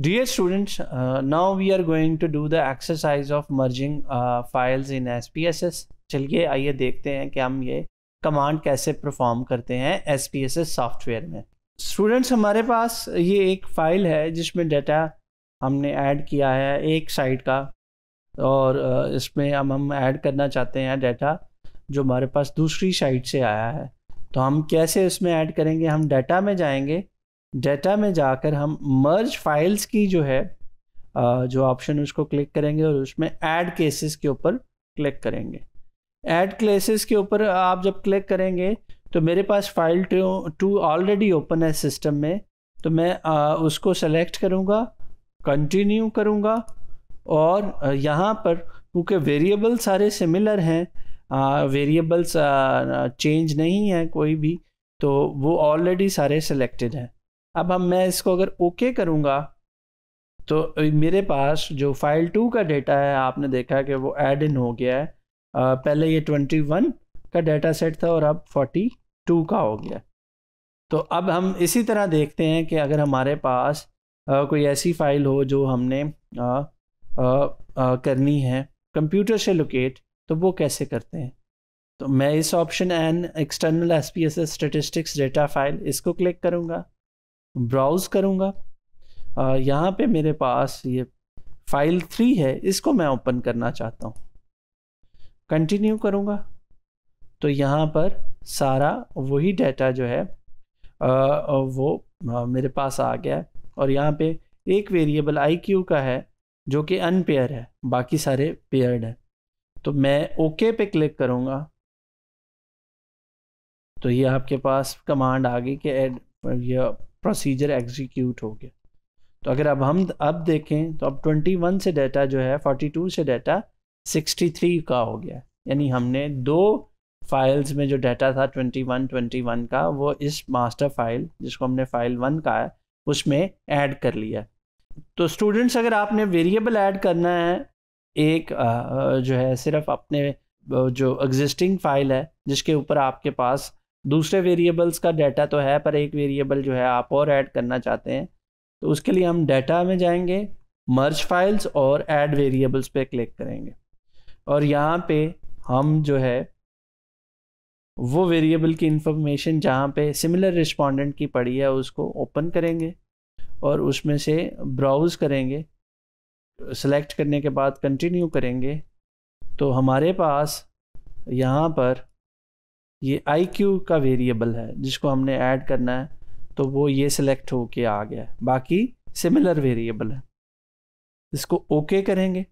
Dear students, uh, now we are going to do the exercise of merging uh, files in SPSS. चलिए आइए देखते हैं कि हम ये कमांड कैसे परफॉर्म करते हैं SPSS सॉफ्टवेयर में स्टूडेंट्स हमारे पास ये एक फ़ाइल है जिसमें डाटा हमने ऐड किया है एक साइड का और uh, इसमें हम हम ऐड करना चाहते हैं डाटा जो हमारे पास दूसरी साइड से आया है तो हम कैसे इसमें ऐड करेंगे हम डाटा में जाएंगे डेटा में जाकर हम मर्ज फाइल्स की जो है जो ऑप्शन उसको क्लिक करेंगे और उसमें ऐड केसेस के ऊपर क्लिक करेंगे ऐड क्लेसेस के ऊपर आप जब क्लिक करेंगे तो मेरे पास file two two already open है सिस्टम में तो मैं आ, उसको सेलेक्ट करूँगा कंटिन्यू करूँगा और यहाँ पर क्योंकि वेरिएबल सारे सिमिलर हैं वेरिएबल्स चेंज नहीं है कोई भी तो वो ऑलरेडी सारे सिलेक्टेड हैं अब हम मैं इसको अगर ओके करूँगा तो मेरे पास जो फाइल टू का डेटा है आपने देखा कि वो एड इन हो गया है आ, पहले ये ट्वेंटी वन का डेटा सेट था और अब फोर्टी टू का हो गया तो अब हम इसी तरह देखते हैं कि अगर हमारे पास आ, कोई ऐसी फ़ाइल हो जो हमने आ, करनी है कंप्यूटर से लोकेट तो वो कैसे करते हैं तो मैं इस option an external S P S S statistics data file इसको क्लिक करूँगा ब्राउज़ करूँगा यहाँ पे मेरे पास ये फाइल थ्री है इसको मैं ओपन करना चाहता हूँ कंटिन्यू करूँगा तो यहाँ पर सारा वही डाटा जो है आ, वो आ, मेरे पास आ गया है और यहाँ पे एक वेरिएबल आई क्यू का है जो कि अनपेयर है बाकी सारे पेयर्ड हैं तो मैं ओके पे क्लिक करूँगा तो ये आपके पास कमांड आ गई कि एड ये प्रोसीजर एग्जीक्यूट हो गया तो अगर अब हम अब देखें तो अब 21 से डाटा जो है 42 से डाटा 63 का हो गया यानी हमने दो फाइल्स में जो डाटा था 21 21 का वो इस मास्टर फाइल जिसको हमने फाइल वन कहा है उसमें ऐड कर लिया तो स्टूडेंट्स अगर आपने वेरिएबल ऐड करना है एक जो है सिर्फ अपने जो एग्जिस्टिंग फाइल है जिसके ऊपर आपके पास दूसरे वेरिएबल्स का डाटा तो है पर एक वेरिएबल जो है आप और ऐड करना चाहते हैं तो उसके लिए हम डाटा में जाएंगे मर्ज फाइल्स और ऐड वेरिएबल्स पे क्लिक करेंगे और यहाँ पे हम जो है वो वेरिएबल की इंफॉर्मेशन जहाँ पे सिमिलर रिस्पॉन्डेंट की पड़ी है उसको ओपन करेंगे और उसमें से ब्राउज़ करेंगे सेलेक्ट करने के बाद कंटिन्यू करेंगे तो हमारे पास यहाँ पर ये आई क्यू का वेरिएबल है जिसको हमने ऐड करना है तो वो ये सिलेक्ट होके आ गया है बाकी सिमिलर वेरिएबल है इसको ओके okay करेंगे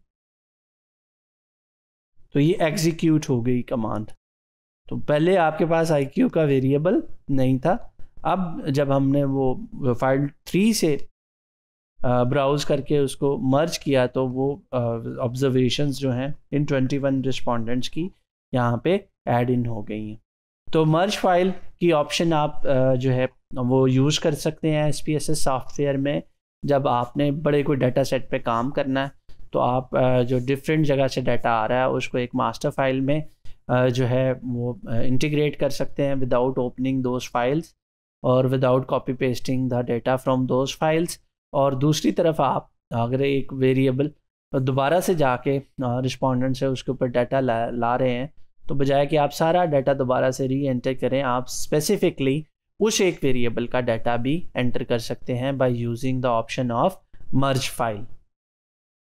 तो ये एग्जीक्यूट हो गई कमांड तो पहले आपके पास आई क्यू का वेरिएबल नहीं था अब जब हमने वो फाइल थ्री से ब्राउज करके उसको मर्ज किया तो वो ऑब्जर्वेशंस जो हैं इन 21 रिस्पोंडेंट्स की यहाँ पे एड इन हो गई हैं तो मर्ज फाइल की ऑप्शन आप जो है वो यूज़ कर सकते हैं S P S S software में जब आपने बड़े कोई डाटा सेट पर काम करना है तो आप जो डिफरेंट जगह से डाटा आ रहा है उसको एक मास्टर फाइल में जो है वो इंटीग्रेट कर सकते हैं विदाउट ओपनिंग दोज फाइल्स और without copy pasting the data from those files और दूसरी तरफ आप अगर एक वेरिएबल दोबारा से जाके रिस्पोंडेंट से उसके ऊपर डाटा ला ला रहे हैं तो बजाय कि आप सारा डाटा दोबारा से री एंटर करें आप स्पेसिफिकली उस एक वेरिएबल का डाटा भी एंटर कर सकते हैं by using the option of merge file